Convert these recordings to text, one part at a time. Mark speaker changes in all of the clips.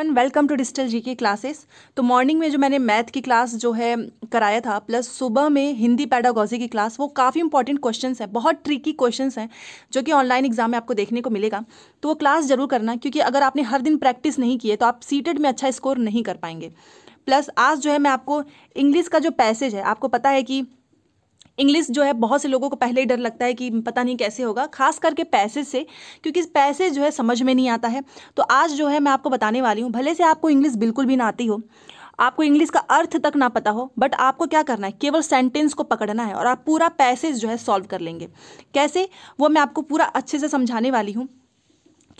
Speaker 1: everyone welcome to digital G की classes तो morning में जो मैंने मैथ की क्लास जो है कराया था प्लस सुबह में हिंदी पैडागोजी की क्लास वो काफ़ी इंपॉर्टेंट क्वेश्चंस हैं बहुत ट्रिकी क्वेश्चंस हैं जो कि ऑनलाइन एग्जाम में आपको देखने को मिलेगा तो वो क्लास जरूर करना क्योंकि अगर आपने हर दिन प्रैक्टिस नहीं किए तो आप सीटेड में अच्छा स्कोर नहीं कर पाएंगे प्लस आज जो है मैं आपको इंग्लिश का जो पैसेज है आपको पता है कि इंग्लिश जो है बहुत से लोगों को पहले ही डर लगता है कि पता नहीं कैसे होगा खास करके पैसे से क्योंकि पैसे जो है समझ में नहीं आता है तो आज जो है मैं आपको बताने वाली हूँ भले से आपको इंग्लिश बिल्कुल भी ना आती हो आपको इंग्लिश का अर्थ तक ना पता हो बट आपको क्या करना है केवल सेंटेंस को पकड़ना है और आप पूरा पैसेज जो है सॉल्व कर लेंगे कैसे वो मैं आपको पूरा अच्छे से समझाने वाली हूँ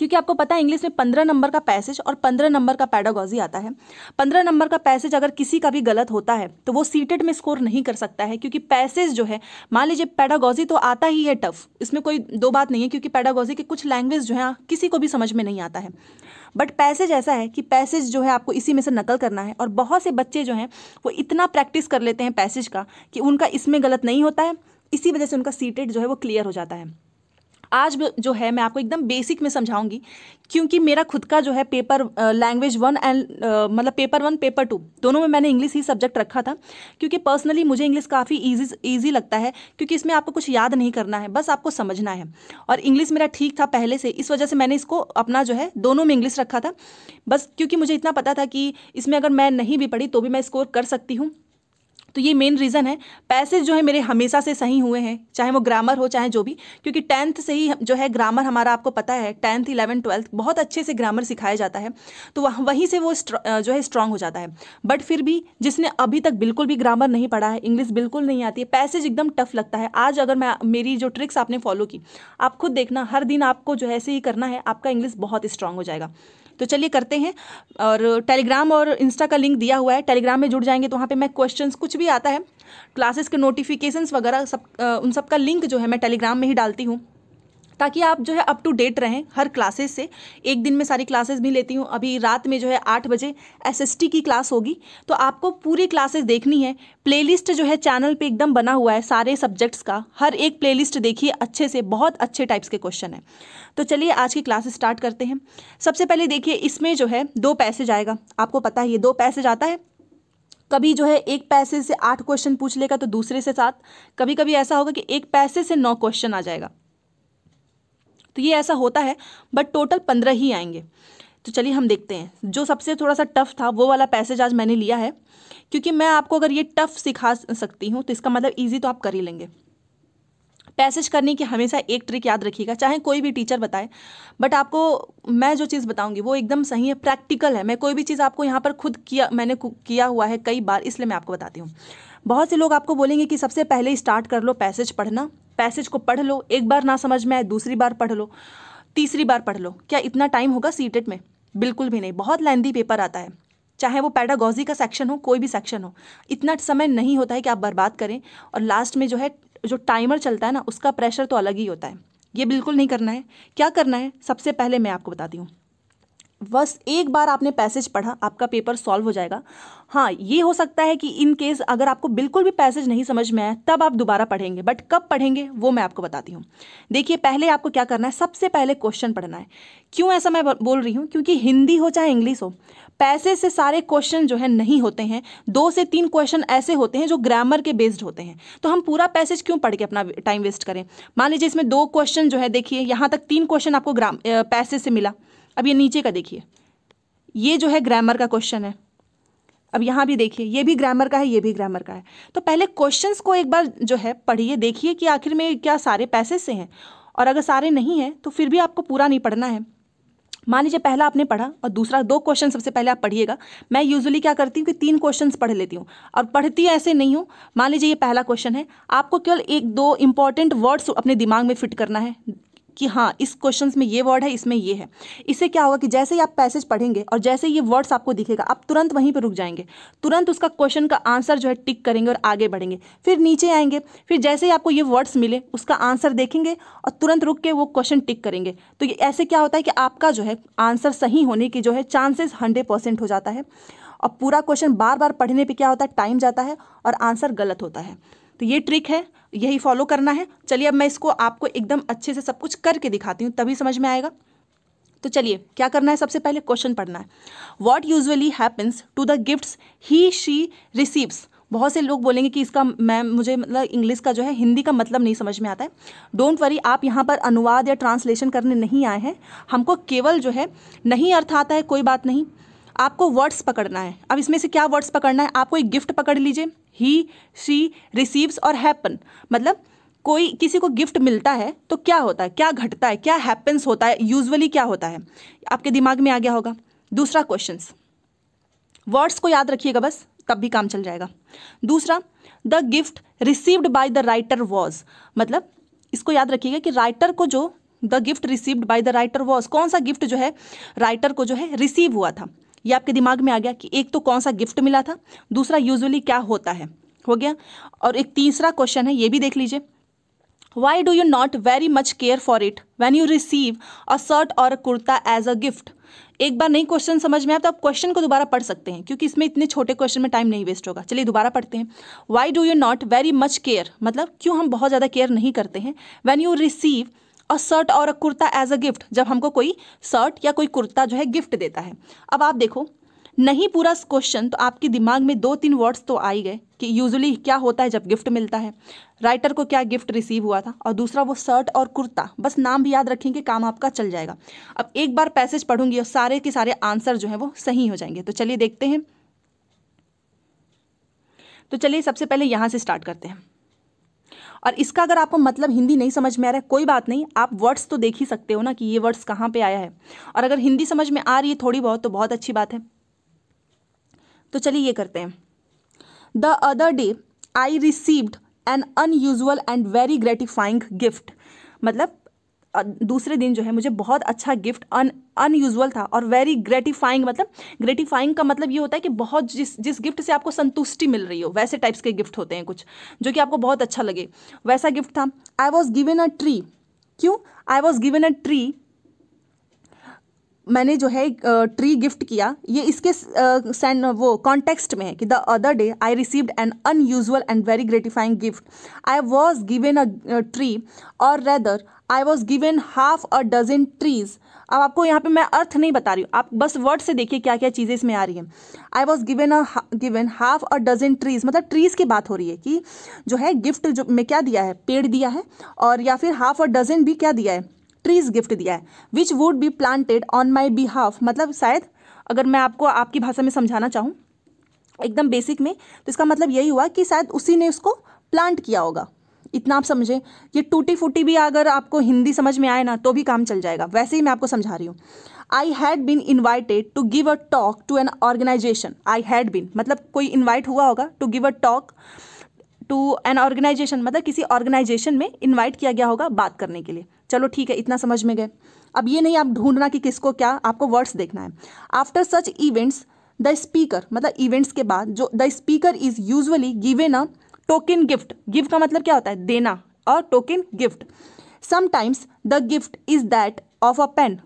Speaker 1: क्योंकि आपको पता है इंग्लिश में पंद्रह नंबर का पैसेज और पंद्रह नंबर का पैडागॉजी आता है पंद्रह नंबर का पैसेज अगर किसी का भी गलत होता है तो वो सीटेड में स्कोर नहीं कर सकता है क्योंकि पैसेज जो है मान लीजिए पैडागॉजी तो आता ही है टफ इसमें कोई दो बात नहीं है क्योंकि पैडागॉजी के कुछ लैंग्वेज जो है हाँ, किसी को भी समझ में नहीं आता है बट पैसेज ऐसा है कि पैसेज जो है आपको इसी में से नकल करना है और बहुत से बच्चे जो हैं वो इतना प्रैक्टिस कर लेते हैं पैसेज का कि उनका इसमें गलत नहीं होता है इसी वजह से उनका सीटेड जो है वो क्लियर हो जाता है आज जो है मैं आपको एकदम बेसिक में समझाऊंगी क्योंकि मेरा खुद का जो है पेपर लैंग्वेज वन एंड मतलब पेपर वन पेपर टू दोनों में मैंने इंग्लिश ही सब्जेक्ट रखा था क्योंकि पर्सनली मुझे इंग्लिश काफ़ी ईजी ईजी लगता है क्योंकि इसमें आपको कुछ याद नहीं करना है बस आपको समझना है और इंग्लिश मेरा ठीक था पहले से इस वजह से मैंने इसको अपना जो है दोनों में इंग्लिश रखा था बस क्योंकि मुझे इतना पता था कि इसमें अगर मैं नहीं भी पढ़ी तो भी मैं स्कोर कर सकती हूँ तो ये मेन रीज़न है पैसेज जो है मेरे हमेशा से सही हुए हैं चाहे वो ग्रामर हो चाहे जो भी क्योंकि टेंथ से ही जो है ग्रामर हमारा आपको पता है टेंथ इलेवन ट्वेल्थ बहुत अच्छे से ग्रामर सिखाया जाता है तो वहीं से वो जो है स्ट्रांग हो जाता है बट फिर भी जिसने अभी तक बिल्कुल भी ग्रामर नहीं पढ़ा है इंग्लिश बिल्कुल नहीं आती है पैसेज एकदम टफ लगता है आज अगर मैं मेरी जो ट्रिक्स आपने फॉलो की आप खुद देखना हर दिन आपको जो है ऐसे ही करना है आपका इंग्लिश बहुत स्ट्रांग हो जाएगा तो चलिए करते हैं और टेलीग्राम और इंस्टा का लिंक दिया हुआ है टेलीग्राम में जुड़ जाएंगे तो वहाँ पर मैं क्वेश्चन कुछ भी आता है क्लासेस के नोटिफिकेशंस वगैरह सब आ, उन सब का लिंक जो है मैं टेलीग्राम में ही डालती हूँ ताकि आप जो है अप टू डेट रहें हर क्लासेस से एक दिन में सारी क्लासेस भी लेती हूँ अभी रात में जो है आठ बजे एस की क्लास होगी तो आपको पूरी क्लासेस देखनी है प्लेलिस्ट जो है चैनल पे एकदम बना हुआ है सारे सब्जेक्ट्स का हर एक लिस्ट देखिए अच्छे से बहुत अच्छे टाइप्स के क्वेश्चन हैं तो चलिए आज की क्लास स्टार्ट करते हैं सबसे पहले देखिए इसमें जो है दो पैसेज आएगा आपको पता है ये दो पैसेज आता है कभी जो है एक पैसे से आठ क्वेश्चन पूछ लेगा तो दूसरे से सात कभी कभी ऐसा होगा कि एक पैसे से नौ क्वेश्चन आ जाएगा तो ये ऐसा होता है बट टोटल पंद्रह ही आएंगे तो चलिए हम देखते हैं जो सबसे थोड़ा सा टफ था वो वाला पैसेज आज मैंने लिया है क्योंकि मैं आपको अगर ये टफ सिखा सकती हूँ तो इसका मतलब ईजी तो आप कर ही लेंगे पैसेज करने की हमेशा एक ट्रिक याद रखिएगा चाहे कोई भी टीचर बताए बट आपको मैं जो चीज़ बताऊंगी वो एकदम सही है प्रैक्टिकल है मैं कोई भी चीज़ आपको यहाँ पर खुद किया मैंने किया हुआ है कई बार इसलिए मैं आपको बताती हूँ बहुत से लोग आपको बोलेंगे कि सबसे पहले स्टार्ट कर लो पैसेज पढ़ना पैसेज को पढ़ लो एक बार ना समझ में आए दूसरी बार पढ़ लो तीसरी बार पढ़ लो क्या इतना टाइम होगा सीटेट में बिल्कुल भी नहीं बहुत लेंदी पेपर आता है चाहे वो पैडागोजी का सेक्शन हो कोई भी सेक्शन हो इतना समय नहीं होता है कि आप बर्बाद करें और लास्ट में जो है जो टाइमर चलता है ना उसका प्रेशर तो अलग ही होता है ये बिल्कुल नहीं करना है क्या करना है सबसे पहले मैं आपको बताती हूँ बस एक बार आपने पैसेज पढ़ा आपका पेपर सॉल्व हो जाएगा हाँ ये हो सकता है कि इन केस अगर आपको बिल्कुल भी पैसेज नहीं समझ में आए तब आप दोबारा पढ़ेंगे बट कब पढ़ेंगे वो मैं आपको बताती हूँ देखिए पहले आपको क्या करना है सबसे पहले क्वेश्चन पढ़ना है क्यों ऐसा मैं बोल रही हूँ क्योंकि हिंदी हो चाहे इंग्लिश हो पैसे से सारे क्वेश्चन जो है नहीं होते हैं दो से तीन क्वेश्चन ऐसे होते हैं जो ग्रामर के बेस्ड होते हैं तो हम पूरा पैसेज क्यों पढ़ के अपना टाइम वेस्ट करें मान लीजिए इसमें दो क्वेश्चन जो है देखिए यहाँ तक तीन क्वेश्चन आपको ग्राम पैसेज से मिला अब ये नीचे का देखिए ये जो है ग्रामर का क्वेश्चन है अब यहाँ भी देखिए ये भी ग्रामर का है ये भी ग्रामर का है तो पहले क्वेश्चंस को एक बार जो है पढ़िए देखिए कि आखिर में क्या सारे पैसे से हैं और अगर सारे नहीं हैं तो फिर भी आपको पूरा नहीं पढ़ना है मान लीजिए पहला आपने पढ़ा और दूसरा दो क्वेश्चन सबसे पहले आप पढ़िएगा मैं यूजुअली क्या करती हूँ कि तीन क्वेश्चन पढ़ लेती हूँ और पढ़ती ऐसे नहीं हूँ मान लीजिए ये पहला क्वेश्चन है आपको केवल एक दो इंपॉर्टेंट वर्ड्स अपने दिमाग में फिट करना है कि हाँ इस क्वेश्चन में ये वर्ड है इसमें ये है इससे क्या होगा कि जैसे ही आप पैसेज पढ़ेंगे और जैसे ये वर्ड्स आपको दिखेगा आप तुरंत वहीं पर रुक जाएंगे तुरंत उसका क्वेश्चन का आंसर जो है टिक करेंगे और आगे बढ़ेंगे फिर नीचे आएंगे फिर जैसे ही आपको ये वर्ड्स मिले उसका आंसर देखेंगे और तुरंत रुक के वो क्वेश्चन टिक करेंगे तो ये ऐसे क्या होता है कि आपका जो है आंसर सही होने की जो है चांसेस हंड्रेड परसेंट हो जाता है और पूरा क्वेश्चन बार बार पढ़ने पे क्या होता है टाइम जाता है और आंसर गलत होता है तो ये ट्रिक है यही फॉलो करना है चलिए अब मैं इसको आपको एकदम अच्छे से सब कुछ करके दिखाती हूँ तभी समझ में आएगा तो चलिए क्या करना है सबसे पहले क्वेश्चन पढ़ना है what usually happens to the gifts he she receives बहुत से लोग बोलेंगे कि इसका मैम मुझे मतलब इंग्लिश का जो है हिंदी का मतलब नहीं समझ में आता है डोंट वरी आप यहाँ पर अनुवाद या ट्रांसलेशन करने नहीं आए हैं हमको केवल जो है नहीं अर्थ आता है कोई बात नहीं आपको वर्ड्स पकड़ना है अब इसमें से क्या वर्ड्स पकड़ना है आपको एक गिफ्ट पकड़ लीजिए ही शी रिसीव्स और हैपन मतलब कोई किसी को गिफ्ट मिलता है तो क्या होता है क्या घटता है क्या हैपन्स होता है यूजुअली क्या होता है आपके दिमाग में आ गया होगा दूसरा क्वेश्चन वर्ड्स को याद रखिएगा बस तब भी काम चल जाएगा दूसरा the gift received by the writer was मतलब इसको याद रखिएगा कि राइटर को जो the gift received by the writer was कौन सा गिफ्ट जो है राइटर को जो है रिसीव हुआ था ये आपके दिमाग में आ गया कि एक तो कौन सा गिफ्ट मिला था दूसरा यूजुअली क्या होता है हो गया और एक तीसरा क्वेश्चन है ये भी देख लीजिए why do you not very much care for it when you receive a shirt और a kurta as a gift एक बार नहीं क्वेश्चन समझ में आया तो आप क्वेश्चन को दोबारा पढ़ सकते हैं क्योंकि इसमें इतने छोटे क्वेश्चन में टाइम नहीं वेस्ट होगा चलिए दोबारा पढ़ते हैं why do you not very much care मतलब क्यों हम बहुत ज़्यादा केयर नहीं करते हैं when you receive a shirt और a kurta as a gift जब हमको कोई शर्ट या कोई कुर्ता जो है गिफ्ट देता है अब आप देखो नहीं पूरा क्वेश्चन तो आपके दिमाग में दो तीन वर्ड्स तो आ ही गए कि यूजुअली क्या होता है जब गिफ्ट मिलता है राइटर को क्या गिफ्ट रिसीव हुआ था और दूसरा वो शर्ट और कुर्ता बस नाम भी याद रखेंगे काम आपका चल जाएगा अब एक बार पैसेज पढ़ूंगी और सारे के सारे आंसर जो है वो सही हो जाएंगे तो चलिए देखते हैं तो चलिए सबसे पहले यहाँ से स्टार्ट करते हैं और इसका अगर आपको मतलब हिंदी नहीं समझ में आ रहा है कोई बात नहीं आप वर्ड्स तो देख ही सकते हो ना कि ये वर्ड्स कहाँ पर आया है और अगर हिंदी समझ में आ रही है थोड़ी बहुत तो बहुत अच्छी बात है तो चलिए ये करते हैं the other day I received an unusual and very gratifying gift मतलब दूसरे दिन जो है मुझे बहुत अच्छा गिफ्ट अन अनयूजल था और वेरी ग्रेटिफाइंग मतलब ग्रेटिफाइंग का मतलब ये होता है कि बहुत जिस जिस गिफ्ट से आपको संतुष्टि मिल रही हो वैसे टाइप्स के गिफ्ट होते हैं कुछ जो कि आपको बहुत अच्छा लगे वैसा गिफ्ट था I was given a tree क्यों I was given a tree मैंने जो है ट्री गिफ्ट किया ये इसके सेंड वो कॉन्टेक्स्ट में है कि the other day I received an unusual and very gratifying gift I was given a tree और rather I was given half a dozen trees अब आपको यहाँ पे मैं अर्थ नहीं बता रही हूँ आप बस वर्ड से देखिए क्या क्या चीज़ें इसमें आ रही हैं I was given a given half a dozen trees मतलब ट्रीज़ की बात हो रही है कि जो है गिफ्ट जो में क्या दिया है पेड़ दिया है और या फिर हाफ अ डजन भी क्या दिया है ट्रीज गिफ्ट दिया है which would be planted on my behalf मतलब शायद अगर मैं आपको आपकी भाषा में समझाना चाहूँ एकदम बेसिक में तो इसका मतलब यही हुआ कि शायद उसी ने उसको प्लांट किया होगा इतना आप समझें ये टूटी फूटी भी अगर आपको हिंदी समझ में आए ना तो भी काम चल जाएगा वैसे ही मैं आपको समझा रही हूँ I had been invited to give a talk to an organization I had been मतलब कोई इन्वाइट हुआ होगा to give a talk to an organization मतलब किसी ऑर्गेनाइजेशन में इन्वाइट किया गया होगा बात करने के लिए चलो ठीक है इतना समझ में गए अब ये नहीं आप ढूंढना कि किसको क्या आपको वर्ड्स देखना है after such events the speaker मतलब इवेंट्स के बाद जो the speaker is usually given a token gift gift का मतलब क्या होता है देना और token gift sometimes the gift is that of a pen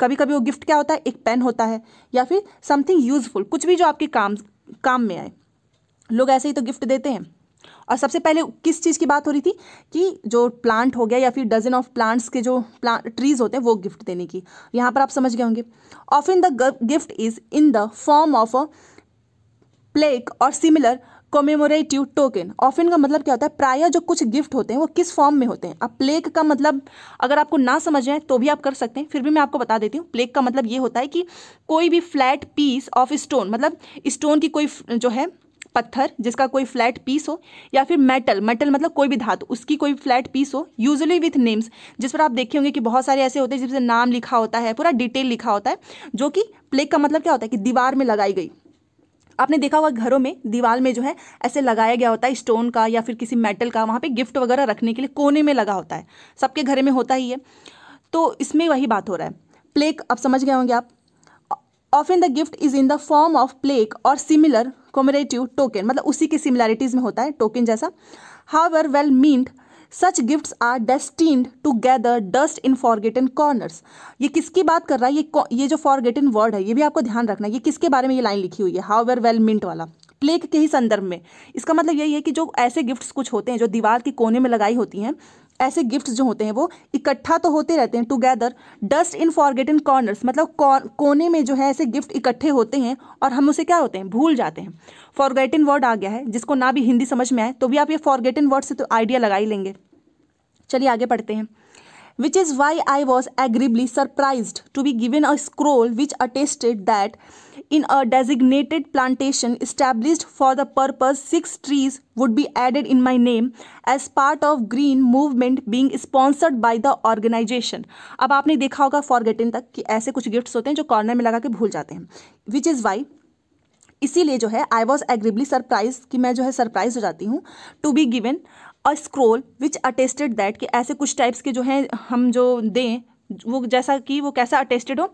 Speaker 1: कभी कभी वो गिफ्ट क्या होता है एक पेन होता है या फिर समथिंग यूजफुल कुछ भी जो आपके काम काम में आए लोग ऐसे ही तो गिफ्ट देते हैं और सबसे पहले किस चीज़ की बात हो रही थी कि जो प्लांट हो गया या फिर डजन ऑफ प्लांट्स के जो ट्रीज़ होते हैं वो गिफ्ट देने की यहाँ पर आप समझ गए होंगे of in the gift is in the form of a plaque और सिमिलर कोमेमोरेटिव टोकन ऑफिन का मतलब क्या होता है प्रायः जो कुछ गिफ्ट होते हैं वो किस फॉर्म में होते हैं अब प्लेक का मतलब अगर आपको ना समझ आए तो भी आप कर सकते हैं फिर भी मैं आपको बता देती हूँ प्लेक का मतलब ये होता है कि कोई भी फ्लैट पीस ऑफ स्टोन मतलब स्टोन की कोई जो है पत्थर जिसका कोई फ्लैट पीस हो या फिर मेटल मेटल मतलब कोई भी धातु उसकी कोई फ्लैट पीस हो यूजली विथ नेम्स जिस पर आप देखे होंगे कि बहुत सारे ऐसे होते हैं जिसमें नाम लिखा होता है पूरा डिटेल लिखा होता है जो कि प्लेग का मतलब क्या होता है कि दीवार में लगाई गई आपने देखा होगा घरों में दीवार में जो है ऐसे लगाया गया होता है स्टोन का या फिर किसी मेटल का वहाँ पे गिफ्ट वगैरह रखने के लिए कोने में लगा होता है सबके घर में होता ही है तो इसमें वही बात हो रहा है प्लेग अब समझ गए होंगे आप often the gift is in the form of plaque और सिमिलर कॉमरेटिव टोकन मतलब उसी की सिमिलैरिटीज़ में होता है टोकन जैसा however well meant such gifts are destined to gather dust in forgotten corners ये किसकी बात कर रहा है ये ये जो फॉरगेटन वर्ड है ये भी आपको ध्यान रखना है ये किसके बारे में ये लाइन लिखी हुई है हाउ वेल मिंट वाला प्लेक के ही संदर्भ में इसका मतलब यही है कि जो ऐसे गिफ्ट्स कुछ होते हैं जो दीवार के कोने में लगाई होती हैं ऐसे गिफ्ट जो होते हैं वो इकट्ठा तो होते रहते हैं to gather dust in forgotten corners मतलब कोने में जो है ऐसे गिफ्ट इकट्ठे होते हैं और हम उसे क्या होते हैं भूल जाते हैं फॉरगेटन वर्ड आ गया है जिसको ना भी हिंदी समझ में आए तो भी आप ये फॉरगेटन वर्ड से तो आइडिया लगा ही लेंगे चलिए आगे पढ़ते हैं which is why I was agreeably surprised to be given a scroll which attested that in a designated plantation established for the purpose six trees would be added in my name as part of green movement being sponsored by the organization ab aapne dekha hoga forgotten tak ki aise kuch gifts hote hain jo corner mein laga ke bhul jate hain which is why इसीलिए जो है आई was agreeably surprise कि मैं जो है surprise हो जाती हूँ to be given a scroll which attested that कि ऐसे कुछ टाइप्स के जो हैं हम जो दें वो जैसा कि वो कैसा अटेस्टेड हो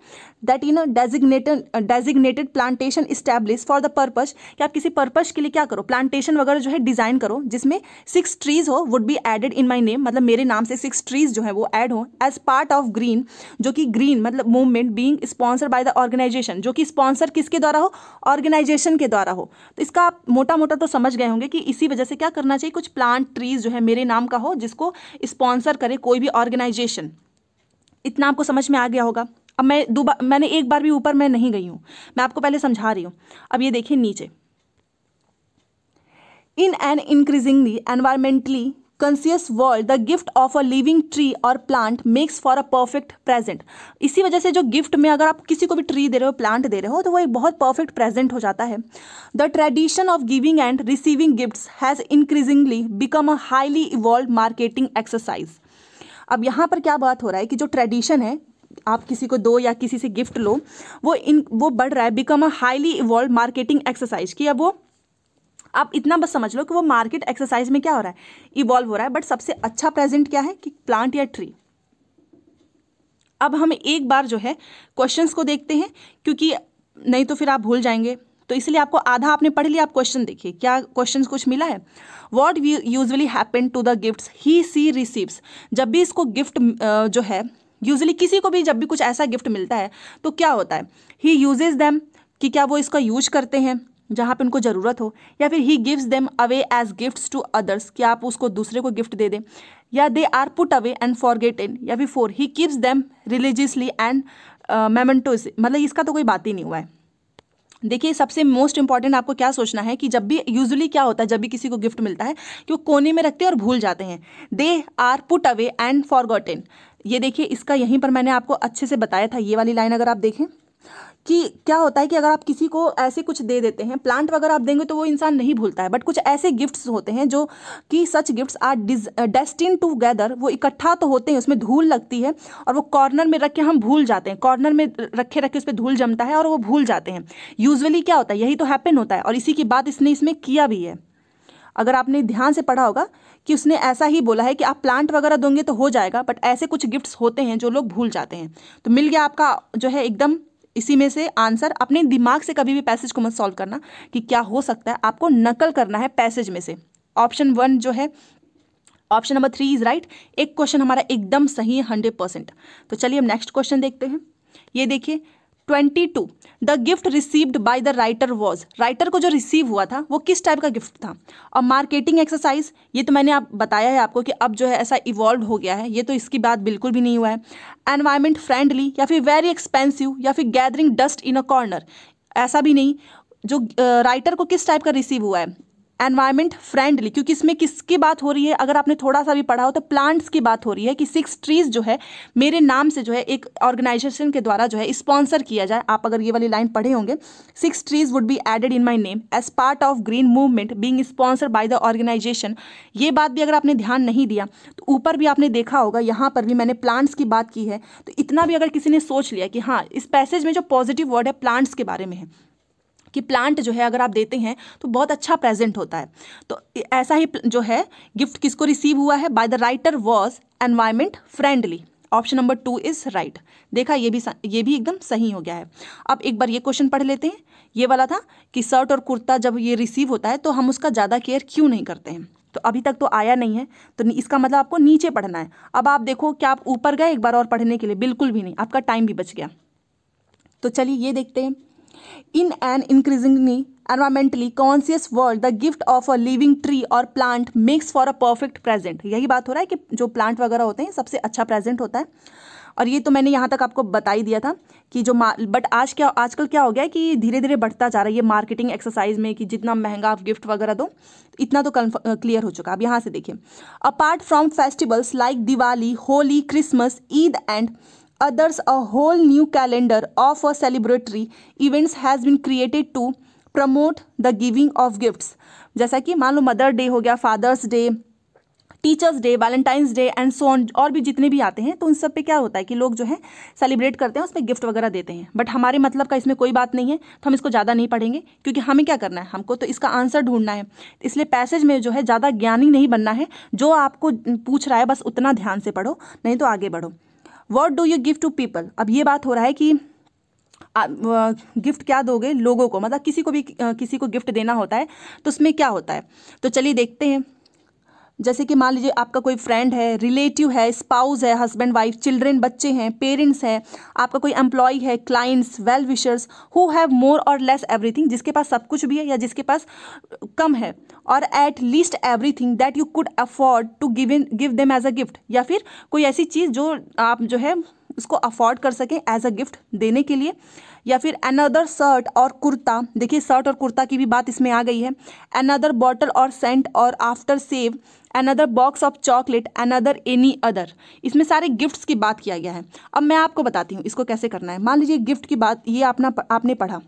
Speaker 1: that in designated designated plantation establish for the purpose कि आप किसी पर्पज के लिए क्या करो प्लांटेशन वगैरह जो है डिज़ाइन करो जिसमें सिक्स ट्रीज हो would be added in my name मतलब मेरे नाम से सिक्स ट्रीज जो है वो एड हो एज पार्ट ऑफ ग्रीन जो कि ग्रीन मतलब movement being sponsored by the organization जो कि स्पॉन्सर किसके द्वारा हो ऑर्गेनाइजेशन के द्वारा हो तो इसका आप मोटा मोटा तो समझ गए होंगे कि इसी वजह से क्या करना चाहिए कुछ प्लांट ट्रीज जो है मेरे नाम का हो जिसको स्पॉन्सर करे कोई भी ऑर्गेनाइजेशन इतना आपको समझ में आ गया होगा अब मैं दो बार मैंने एक बार भी ऊपर मैं नहीं गई हूँ मैं आपको पहले समझा रही हूँ अब ये देखिए नीचे in an increasingly environmentally conscious world the gift of a living tree और plant makes for a perfect present इसी वजह से जो गिफ्ट में अगर आप किसी को भी ट्री दे रहे हो प्लांट दे रहे हो तो वो एक बहुत परफेक्ट प्रेजेंट हो जाता है the tradition of giving and receiving gift has increasingly become a highly evolve marketing exercise अब यहाँ पर क्या बात हो रहा है कि जो ट्रेडिशन है आप किसी को दो या किसी से गिफ्ट लो वो इन वो बढ़ रहा है become a highly evolve marketing exercise कि अब वो आप इतना बस समझ लो कि वो मार्केट एक्सरसाइज में क्या हो रहा है इवॉल्व हो रहा है बट सबसे अच्छा प्रेजेंट क्या है कि प्लांट या ट्री अब हम एक बार जो है क्वेश्चंस को देखते हैं क्योंकि नहीं तो फिर आप भूल जाएंगे तो इसलिए आपको आधा आपने पढ़ लिया आप क्वेश्चन देखिए क्या क्वेश्चन कुछ मिला है what usually happen to the gift he she receives जब भी इसको गिफ्ट जो है यूजली किसी को भी जब भी कुछ ऐसा गिफ्ट मिलता है तो क्या होता है ही यूजेज दैम कि क्या वो इसका यूज करते हैं जहाँ पे उनको ज़रूरत हो या फिर he gives them away as gifts to others कि आप उसको दूसरे को गिफ्ट दे दें या they are put away and forgotten या फिर or he keeps them religiously and mementos मतलब इसका तो कोई बात ही नहीं हुआ है देखिए सबसे मोस्ट इंपॉर्टेंट आपको क्या सोचना है कि जब भी यूजुअली क्या होता है जब भी किसी को गिफ्ट मिलता है कि वो कोने में रखते हैं और भूल जाते हैं they are put away and forgotten ये देखिए इसका यहीं पर मैंने आपको अच्छे से बताया था ये वाली लाइन अगर आप देखें कि क्या होता है कि अगर आप किसी को ऐसे कुछ दे देते हैं प्लांट वगैरह आप देंगे तो वो इंसान नहीं भूलता है बट कुछ ऐसे गिफ्ट्स होते हैं जो कि such gifts are destined to gather वो इकट्ठा तो होते हैं उसमें धूल लगती है और वो कॉर्नर में रख के हम भूल जाते हैं कॉर्नर में रखे रखे उस पर धूल जमता है और वो भूल जाते हैं यूजअली क्या होता है यही तो हैपन होता है और इसी की बात इसने इसमें किया भी है अगर आपने ध्यान से पढ़ा होगा कि उसने ऐसा ही बोला है कि आप प्लांट वगैरह दोगे तो हो जाएगा बट ऐसे कुछ गिफ्ट्स होते हैं जो लोग भूल जाते हैं तो मिल गया आपका जो है एकदम इसी में से आंसर अपने दिमाग से कभी भी पैसेज को मत सॉल्व करना कि क्या हो सकता है आपको नकल करना है पैसेज में से ऑप्शन वन जो है option number three is right एक क्वेश्चन हमारा एकदम सही है हंड्रेड परसेंट तो चलिए हम नेक्स्ट क्वेश्चन देखते हैं ये देखिए twenty two the gift received by the writer was writer को जो रिसीव हुआ था वो किस टाइप का गिफ्ट था और मार्केटिंग एक्सरसाइज ये तो मैंने आप बताया है आपको कि अब जो है ऐसा इवॉल्व हो गया है ये तो इसकी बात बिल्कुल भी नहीं हुआ है एनवायरमेंट फ्रेंडली या फिर वेरी एक्सपेंसिव या फिर gathering dust in a corner ऐसा भी नहीं जो राइटर को किस टाइप का रिसीव हुआ है एनवायरमेंट फ्रेंडली क्योंकि इसमें किसकी बात हो रही है अगर आपने थोड़ा सा भी पढ़ा हो तो प्लांट्स की बात हो रही है कि सिक्स ट्रीज जो है मेरे नाम से जो है एक ऑर्गेनाइजेशन के द्वारा जो है स्पॉन्सर किया जाए आप अगर ये वाली लाइन पढ़े होंगे six trees would be added in my name as part of green movement being sponsored by the organization ये बात भी अगर आपने ध्यान नहीं दिया तो ऊपर भी आपने देखा होगा यहाँ पर भी मैंने प्लांट्स की बात की है तो इतना भी अगर किसी ने सोच लिया कि हाँ इस पैसेज में जो पॉजिटिव वर्ड है प्लांट्स के बारे में है कि प्लांट जो है अगर आप देते हैं तो बहुत अच्छा प्रेजेंट होता है तो ऐसा ही जो है गिफ्ट किसको रिसीव हुआ है by the writer was environment friendly option number two is right देखा ये भी ये भी एकदम सही हो गया है अब एक बार ये क्वेश्चन पढ़ लेते हैं ये वाला था कि शर्ट और कुर्ता जब ये रिसीव होता है तो हम उसका ज़्यादा केयर क्यों नहीं करते हैं तो अभी तक तो आया नहीं है तो इसका मतलब आपको नीचे पढ़ना है अब आप देखो क्या आप ऊपर गए एक बार और पढ़ने के लिए बिल्कुल भी नहीं आपका टाइम भी बच गया तो चलिए ये देखते हैं in an increasingly environmentally conscious world the gift of a living tree और plant makes for a perfect present यही बात हो रहा है कि जो प्लांट वगैरह होते हैं सबसे अच्छा प्रेजेंट होता है और ये तो मैंने यहाँ तक आपको बता ही दिया था कि जो बट आज क्या आजकल क्या हो गया कि धीरे धीरे बढ़ता जा रहा है ये मार्केटिंग एक्सरसाइज में कि जितना महंगा आप गिफ्ट वगैरह दो इतना तो क्लियर हो चुका अब यहाँ से देखिए apart from festivals like Diwali Holi Christmas Eid and others a whole new calendar of a celebratory events has been created to promote the giving of gifts जैसा कि मान लो मदर डे हो गया father's day teacher's day Valentine's day and so on और भी जितने भी आते हैं तो उन सब पे क्या होता है कि लोग जो है सेलिब्रेट करते हैं उसमें गिफ्ट वगैरह देते हैं बट हमारे मतलब का इसमें कोई बात नहीं है तो हम इसको ज़्यादा नहीं पढ़ेंगे क्योंकि हमें क्या करना है हमको तो इसका आंसर ढूंढना है इसलिए पैसेज में जो है ज़्यादा ज्ञानी नहीं बनना है जो आपको पूछ रहा है बस उतना ध्यान से पढ़ो नहीं तो आगे बढ़ो what do you give to people अब ये बात हो रहा है कि गिफ्ट क्या दोगे लोगों को मतलब किसी को भी किसी को गिफ्ट देना होता है तो उसमें क्या होता है तो चलिए देखते हैं जैसे कि मान लीजिए आपका कोई फ्रेंड है रिलेटिव है स्पाउस है हस्बैंड वाइफ चिल्ड्रेन बच्चे हैं पेरेंट्स हैं आपका कोई एम्प्लॉय है clients well wishers who have more और लेस एवरीथिंग जिसके पास सब कुछ भी है या जिसके पास कम है और at least everything that you could afford to give in give them as a gift या फिर कोई ऐसी चीज़ जो आप जो है उसको अफोर्ड कर सकें एज अ गिफ्ट देने के लिए या फिर अनदर शर्ट और कुर्ता देखिए शर्ट और कुर्ता की भी बात इसमें आ गई है अनदर बॉटल और सेंट और aftershave another box of chocolate another any other इसमें सारे गिफ्ट्स की बात किया गया है अब मैं आपको बताती हूँ इसको कैसे करना है मान लीजिए गिफ्ट की बात ये आपना आपने पढ़ा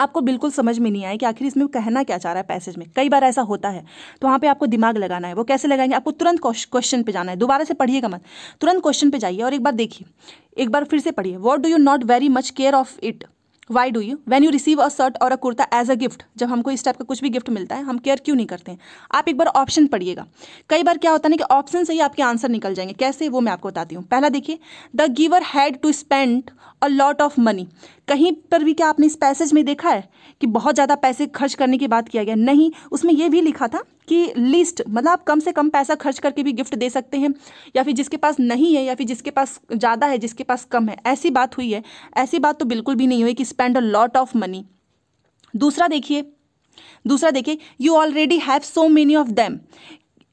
Speaker 1: आपको बिल्कुल समझ में नहीं आए कि आखिर इसमें कहना क्या चाह रहा है पैसेज में कई बार ऐसा होता है तो वहाँ पर आपको दिमाग लगाना है वो कैसे लगाएंगे आपको तुरंत क्वेश्चन पर जाना है दोबारा से पढ़िएगा मत तुरंत क्वेश्चन पर जाइए और एक बार देखिए एक बार फिर से पढ़िए what do you not very much care of it why do you when you receive a shirt और a kurta as a gift जब हमको इस टाइप का कुछ भी गिफ्ट मिलता है हम केयर क्यों नहीं करते हैं आप एक बार ऑप्शन पढ़िएगा कई बार क्या होता है ना कि ऑप्शन से ही आपके आंसर निकल जाएंगे कैसे वो मैं आपको बताती हूँ पहला देखिए the giver had to spend a lot of money कहीं पर भी क्या आपने इस पैसेज में देखा है कि बहुत ज़्यादा पैसे खर्च करने की बात किया गया नहीं उसमें यह भी लिखा था की लिस्ट मतलब आप कम से कम पैसा खर्च करके भी गिफ्ट दे सकते हैं या फिर जिसके पास नहीं है या फिर जिसके पास ज़्यादा है जिसके पास कम है ऐसी बात हुई है ऐसी बात तो बिल्कुल भी नहीं हुई कि spend a lot of money दूसरा देखिए दूसरा देखिए you already have so many of them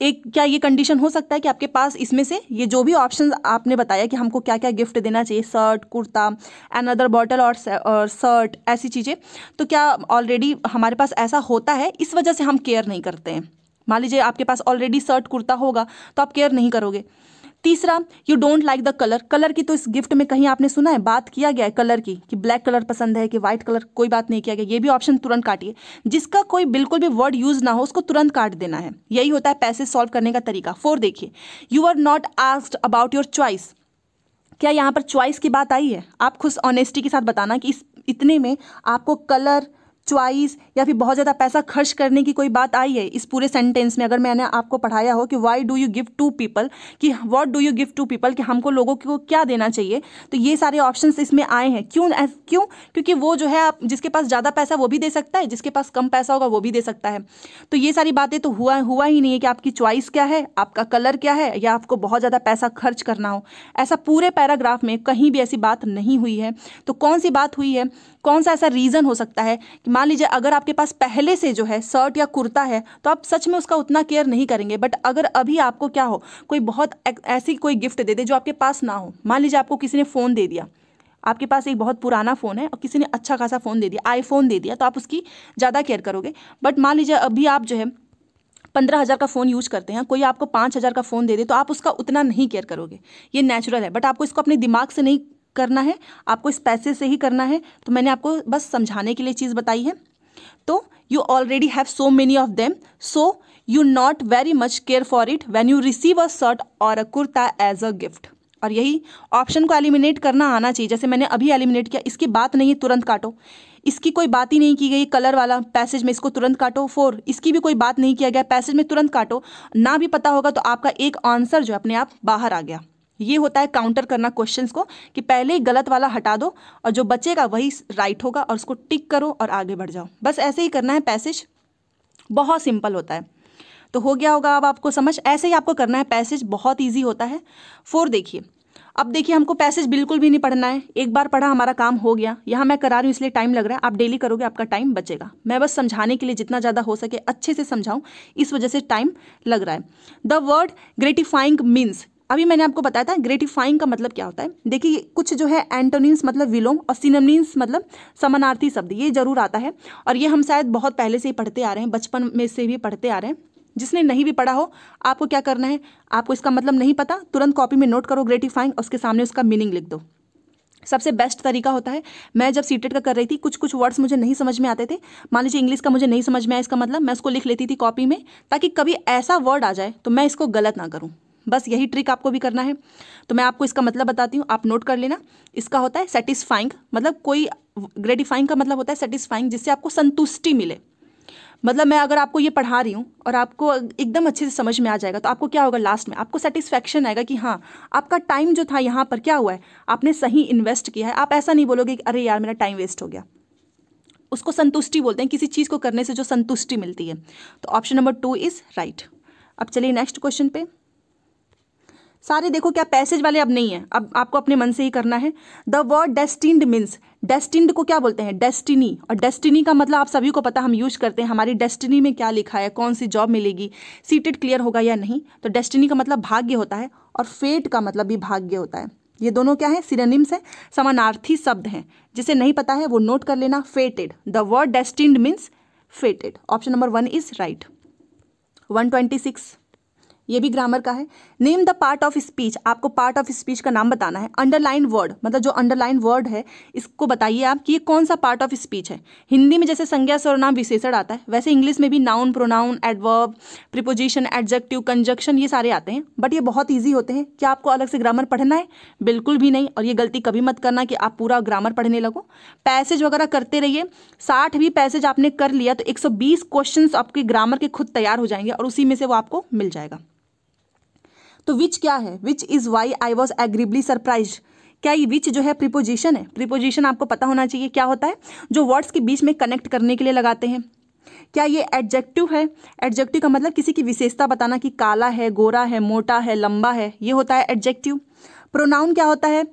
Speaker 1: एक क्या ये कंडीशन हो सकता है कि आपके पास इसमें से ये जो भी ऑप्शन आपने बताया कि हमको क्या क्या गिफ्ट देना चाहिए shirt kurta and other bottle और शर्ट ऐसी चीज़ें तो क्या ऑलरेडी हमारे पास ऐसा होता है इस वजह से हम केयर नहीं करते हैं मान लीजिए आपके पास ऑलरेडी शर्ट कुर्ता होगा तो आप केयर नहीं करोगे तीसरा you don't like the colour colour की तो इस गिफ्ट में कहीं आपने सुना है बात किया गया है कलर की कि ब्लैक कलर पसंद है कि व्हाइट कलर कोई बात नहीं किया गया ये भी ऑप्शन तुरंत काटिए जिसका कोई बिल्कुल भी वर्ड यूज ना हो उसको तुरंत काट देना है यही होता है पैसे सॉल्व करने का तरीका फोर देखिए you are not asked about your choice क्या यहाँ पर चॉइस की बात आई है आप खुद ऑनेस्टी के साथ बताना कि इस इतने में आपको कलर च्वाइस या फिर बहुत ज़्यादा पैसा खर्च करने की कोई बात आई है इस पूरे सेंटेंस में अगर मैंने आपको पढ़ाया हो कि why do you give to people कि what do you give to people कि हमको लोगों को क्या देना चाहिए तो ये सारे ऑप्शन इसमें आए हैं क्यों क्यों क्योंकि वो जो है आप जिसके पास ज़्यादा पैसा वो भी दे सकता है जिसके पास कम पैसा होगा वो भी दे सकता है तो ये सारी बातें तो हुआ हुआ ही नहीं है कि आपकी च्वाइस क्या है आपका कलर क्या है या आपको बहुत ज़्यादा पैसा खर्च करना हो ऐसा पूरे पैराग्राफ में कहीं भी ऐसी बात नहीं हुई है तो कौन सी बात हुई है कौन सा ऐसा रीज़न हो सकता है कि मान लीजिए अगर आपके पास पहले से जो है शर्ट या कुर्ता है तो आप सच में उसका उतना केयर नहीं करेंगे बट अगर अभी आपको क्या हो कोई बहुत ऐसी कोई गिफ्ट दे दे जो आपके पास ना हो मान लीजिए आपको किसी ने फ़ोन दे दिया आपके पास एक बहुत पुराना फ़ोन है और किसी ने अच्छा खासा फ़ोन दे दिया आईफोन दे दिया तो आप उसकी ज़्यादा केयर करोगे बट मान लीजिए अभी आप जो है पंद्रह हज़ार का फ़ोन यूज करते हैं कोई आपको पाँच हज़ार का फ़ोन दे दे तो आप उसका उतना नहीं केयर करोगे ये नेचुरल है बट आपको इसको अपने दिमाग से नहीं करना है आपको इस पैसे से ही करना है तो मैंने आपको बस समझाने के लिए चीज़ बताई है तो you already have so many of them so you not very much care for it when you receive a shirt और a kurta as a gift और यही ऑप्शन को एलिमिनेट करना आना चाहिए जैसे मैंने अभी एलिमिनेट किया इसकी बात नहीं है तुरंत काटो इसकी कोई बात ही नहीं की गई कलर वाला पैसेज में इसको तुरंत काटो फोर इसकी भी कोई बात नहीं किया गया पैसेज में तुरंत काटो ना भी पता होगा तो आपका एक आंसर जो अपने आप बाहर आ गया ये होता है काउंटर करना क्वेश्चंस को कि पहले ही गलत वाला हटा दो और जो बचेगा वही राइट होगा और उसको टिक करो और आगे बढ़ जाओ बस ऐसे ही करना है पैसेज बहुत सिंपल होता है तो हो गया होगा अब आपको समझ ऐसे ही आपको करना है पैसेज बहुत ईजी होता है फोर देखिए अब देखिए हमको पैसेज बिल्कुल भी नहीं पढ़ना है एक बार पढ़ा हमारा काम हो गया यहाँ मैं करा रही हूँ इसलिए टाइम लग रहा है आप डेली करोगे आपका टाइम बचेगा मैं बस समझाने के लिए जितना ज़्यादा हो सके अच्छे से समझाऊँ इस वजह से टाइम लग रहा है द वर्ड ग्रेटिफाइंग मीन्स अभी मैंने आपको बताया था ग्रेटिफाइंग का मतलब क्या होता है देखिए कुछ जो है एंटोनिम्स मतलब विलोम और सिनमनिम्स मतलब समानार्थी शब्द ये जरूर आता है और ये हम शायद बहुत पहले से ही पढ़ते आ रहे हैं बचपन में से भी पढ़ते आ रहे हैं जिसने नहीं भी पढ़ा हो आपको क्या करना है आपको इसका मतलब नहीं पता तुरंत कॉपी में नोट करो ग्रेटिफाइंग और उसके सामने उसका मीनिंग लिख दो सबसे बेस्ट तरीका होता है मैं जब सीटेट e का कर रही थी कुछ कुछ वर्ड्स मुझे नहीं समझ में आते थे मान लीजिए इंग्लिश का मुझे नहीं समझ में आया इसका मतलब मैं उसको लिख लेती थी कॉपी में ताकि कभी ऐसा वर्ड आ जाए तो मैं इसको गलत ना करूँ बस यही ट्रिक आपको भी करना है तो मैं आपको इसका मतलब बताती हूँ आप नोट कर लेना इसका होता है सेटिस्फाइंग मतलब कोई ग्रेटिफाइंग का मतलब होता है सेटिस्फाइंग जिससे आपको संतुष्टि मिले मतलब मैं अगर आपको ये पढ़ा रही हूँ और आपको एकदम अच्छे से समझ में आ जाएगा तो आपको क्या होगा लास्ट में आपको सेटिस्फैक्शन आएगा कि हाँ आपका टाइम जो था यहाँ पर क्या हुआ है आपने सही इन्वेस्ट किया है आप ऐसा नहीं बोलोगे कि अरे यार मेरा टाइम वेस्ट हो गया उसको संतुष्टि बोलते हैं किसी चीज़ को करने से जो संतुष्टि मिलती है तो option number two is right अब चलिए नेक्स्ट क्वेश्चन पे सारे देखो क्या पैसेज वाले अब नहीं है अब आपको अपने मन से ही करना है the word destined means destined को क्या बोलते हैं डेस्टिनी और डेस्टिनी का मतलब आप सभी को पता हम यूज करते हैं हमारी डेस्टिनी में क्या लिखा है कौन सी जॉब मिलेगी सीटेड क्लियर होगा या नहीं तो डेस्टिनी का मतलब भाग्य होता है और फेट का मतलब भी भाग्य होता है ये दोनों क्या है सिरेनिम्स हैं समानार्थी शब्द हैं जिसे नहीं पता है वो नोट कर लेना fated the word destined means fated option number one is right one twenty six ये भी ग्रामर का है name the part of speech आपको पार्ट ऑफ स्पीच का नाम बताना है अंडरलाइन वर्ड मतलब जो अंडरलाइन वर्ड है इसको बताइए आप कि ये कौन सा पार्ट ऑफ स्पीच है हिंदी में जैसे संज्ञा सर्वनाम विशेषण आता है वैसे इंग्लिश में भी noun pronoun adverb preposition adjective conjunction ये सारे आते हैं बट ये बहुत ईजी होते हैं क्या आपको अलग से ग्रामर पढ़ना है बिल्कुल भी नहीं और ये गलती कभी मत करना कि आप पूरा ग्रामर पढ़ने लगो पैसेज वगैरह करते रहिए साठ भी पैसेज आपने कर लिया तो एक सौ बीस क्वेश्चन आपके ग्रामर के खुद तैयार हो जाएंगे और उसी में से वो आपको मिल जाएगा तो विच क्या है which is why I was agreeably surprise क्या ये विच जो है प्रिपोजिशन है प्रिपोजिशन आपको पता होना चाहिए क्या होता है जो वर्ड्स के बीच में कनेक्ट करने के लिए लगाते हैं क्या ये एडजेक्टिव है एडजेक्टिव का मतलब किसी की विशेषता बताना कि काला है गोरा है मोटा है लंबा है ये होता है एडजेक्टिव प्रोनाउन क्या होता है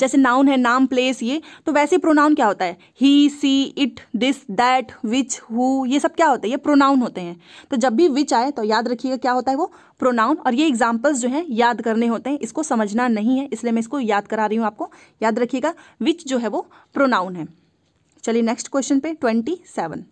Speaker 1: जैसे नाउन है नाम प्लेस ये तो वैसे प्रोनाउन क्या होता है he she it this that which who ये सब क्या होता है ये प्रोनाउन होते हैं तो जब भी विच आए तो याद रखिएगा क्या होता है वो प्रोनाउन और ये एग्जाम्पल्स जो हैं याद करने होते हैं इसको समझना नहीं है इसलिए मैं इसको याद करा रही हूँ आपको याद रखिएगा विच जो है वो प्रोनाउन है चलिए नेक्स्ट क्वेश्चन पे ट्वेंटी सेवन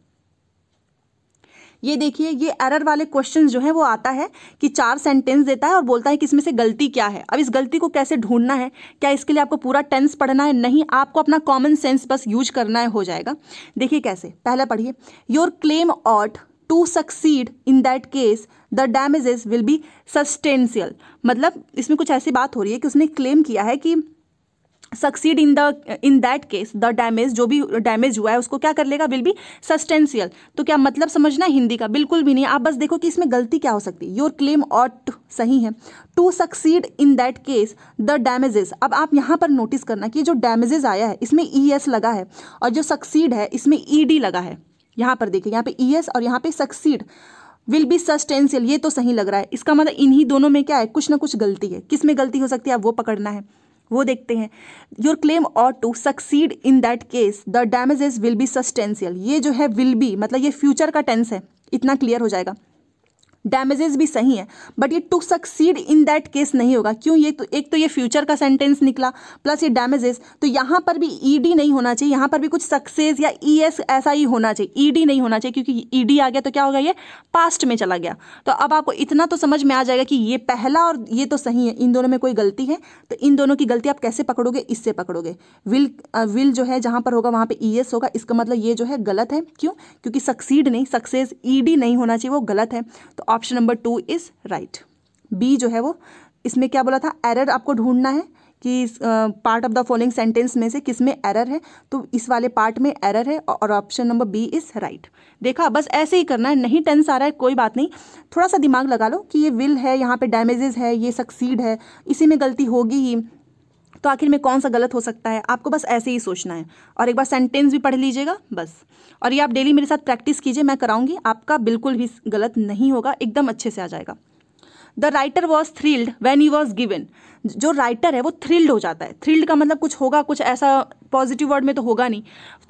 Speaker 1: ये देखिए ये एरर वाले क्वेश्चन जो है वो आता है कि चार सेंटेंस देता है और बोलता है कि इसमें से गलती क्या है अब इस गलती को कैसे ढूंढना है क्या इसके लिए आपको पूरा टेंस पढ़ना है नहीं आपको अपना कॉमन सेंस बस यूज करना है हो जाएगा देखिए कैसे पहला पढ़िए your claim ought to succeed in that case the damages will be substantial मतलब इसमें कुछ ऐसी बात हो रही है कि उसने क्लेम किया है कि succeed in the in that case the damage जो भी डैमेज हुआ है उसको क्या कर लेगा विल बी सस्टेंशियल तो क्या मतलब समझना हिंदी का बिल्कुल भी नहीं आप बस देखो कि इसमें गलती क्या हो सकती है योर क्लेम ऑट सही है to succeed in that case the damages अब आप यहाँ पर नोटिस करना कि जो डैमेजेस आया है इसमें ई e एस लगा है और जो सक्सीड है इसमें ई e डी लगा है यहाँ पर देखिए यहाँ पे ई e एस और यहाँ पे सक्सीड विल बी सस्टेंशियल ये तो सही लग रहा है इसका मतलब इन्हीं दोनों में क्या है कुछ ना कुछ गलती है किस में गलती हो सकती है आप वो पकड़ना है वो देखते हैं your claim ought to succeed in that case the damages will be substantial ये जो है विल बी मतलब ये फ्यूचर का टेंस है इतना क्लियर हो जाएगा डैमेजेस भी सही है बट ये to succeed in that case नहीं होगा क्यों ये तो एक तो ये फ्यूचर का सेंटेंस निकला प्लस ये डैमेजेस तो यहाँ पर भी ईडी e नहीं होना चाहिए यहाँ पर भी कुछ सक्सेस या ई e एस ऐसा ही होना चाहिए ईडी e नहीं होना चाहिए क्योंकि ईडी आ गया तो क्या होगा ये पास्ट में चला गया तो अब आपको इतना तो समझ में आ जाएगा कि ये पहला और ये तो सही है इन दोनों में कोई गलती है तो इन दोनों की गलती आप कैसे पकड़ोगे इससे पकड़ोगे विल विल uh, जो है जहाँ पर होगा वहाँ पर ई एस होगा इसका मतलब ये जो है गलत है क्यों क्योंकि सक्सीड नहीं सक्सेस ई डी नहीं होना चाहिए वो गलत है तो option number two is right B जो है वो इसमें क्या बोला था एरर आपको ढूंढना है कि part of the following sentence में से किस में एरर है तो इस वाले पार्ट में एरर है और option number B is right देखा बस ऐसे ही करना है नहीं टेंस आ रहा है कोई बात नहीं थोड़ा सा दिमाग लगा लो कि ये विल है यहाँ पे डैमेजेस है ये सक्सीड है इसी में गलती होगी ही तो आखिर में कौन सा गलत हो सकता है आपको बस ऐसे ही सोचना है और एक बार सेंटेंस भी पढ़ लीजिएगा बस और ये आप डेली मेरे साथ प्रैक्टिस कीजिए मैं कराऊंगी आपका बिल्कुल भी गलत नहीं होगा एकदम अच्छे से आ जाएगा the writer was thrilled when he was given जो राइटर है वो थ्रिल्ड हो जाता है थ्रिल्ड का मतलब कुछ होगा कुछ ऐसा पॉजिटिव वर्ड में तो होगा नहीं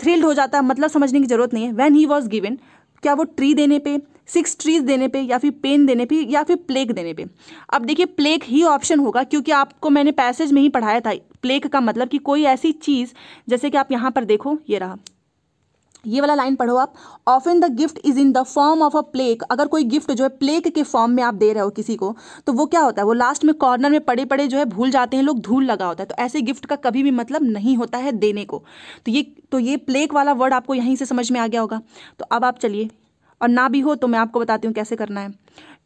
Speaker 1: थ्रिल्ड हो जाता है मतलब समझने की जरूरत नहीं है वैन ही वॉज गिवन क्या वो ट्री देने पे सिक्स ट्रीज देने पे या फिर पेन देने पे या फिर प्लेग देने पे अब देखिए प्लेग ही ऑप्शन होगा क्योंकि आपको मैंने पैसेज में ही पढ़ाया था प्लेग का मतलब कि कोई ऐसी चीज़ जैसे कि आप यहाँ पर देखो ये रहा ये वाला लाइन पढ़ो आप in the gift is in the form of a plaque अगर कोई गिफ्ट जो है प्लेक के फॉर्म में आप दे रहे हो किसी को तो वो क्या होता है वो लास्ट में कॉर्नर में पड़े पड़े जो है भूल जाते हैं लोग धूल लगा होता है तो ऐसे गिफ्ट का कभी भी मतलब नहीं होता है देने को तो ये तो ये प्लेक वाला वर्ड आपको यहीं से समझ में आ गया होगा तो अब आप चलिए और ना भी हो तो मैं आपको बताती हूँ कैसे करना है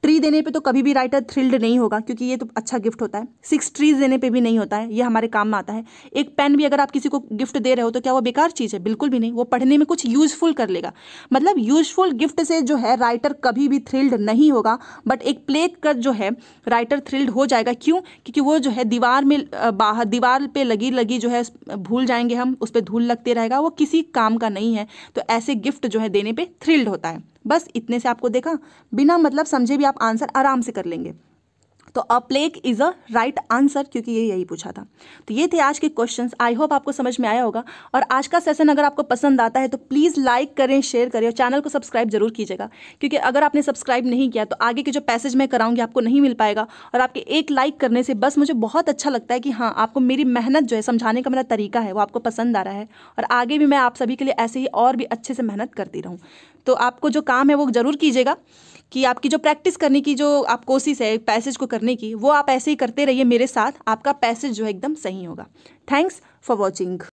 Speaker 1: ट्री देने पे तो कभी भी राइटर थ्रिल्ड नहीं होगा क्योंकि ये तो अच्छा गिफ्ट होता है सिक्स ट्रीज देने पे भी नहीं होता है ये हमारे काम में आता है एक पेन भी अगर आप किसी को गिफ्ट दे रहे हो तो क्या वो बेकार चीज़ है बिल्कुल भी नहीं वो पढ़ने में कुछ यूजफुल कर लेगा मतलब यूजफुल गिफ्ट से जो है राइटर कभी भी थ्रिल्ड नहीं होगा बट एक प्लेट का जो है राइटर थ्रिल्ड हो जाएगा क्यों क्योंकि वो जो है दीवार में बाहर दीवार पर लगी लगी जो है भूल जाएंगे हम उस पर धूल लगते रहेगा वो किसी काम का नहीं है तो ऐसे गिफ्ट जो है देने पर थ्रिल्ड होता है बस इतने से आपको देखा बिना मतलब समझे भी आप आंसर आराम से कर लेंगे तो a plaque is a right answer क्योंकि ये यही पूछा था तो ये थे आज के क्वेश्चंस आई होप आपको समझ में आया होगा और आज का सेशन अगर आपको पसंद आता है तो प्लीज़ लाइक करें शेयर करें और चैनल को सब्सक्राइब जरूर कीजिएगा क्योंकि अगर आपने सब्सक्राइब नहीं किया तो आगे के जो पैसेज मैं कराऊंगी आपको नहीं मिल पाएगा और आपके एक लाइक करने से बस मुझे बहुत अच्छा लगता है कि हाँ आपको मेरी मेहनत जो है समझाने का मेरा तरीका है वो आपको पसंद आ रहा है और आगे भी मैं आप सभी के लिए ऐसे ही और भी अच्छे से मेहनत करती रहूँ तो आपको जो काम है वो ज़रूर कीजिएगा कि आपकी जो प्रैक्टिस करने की जो आप कोशिश है पैसेज को करने की वो आप ऐसे ही करते रहिए मेरे साथ आपका पैसेज जो है एकदम सही होगा थैंक्स फॉर वॉचिंग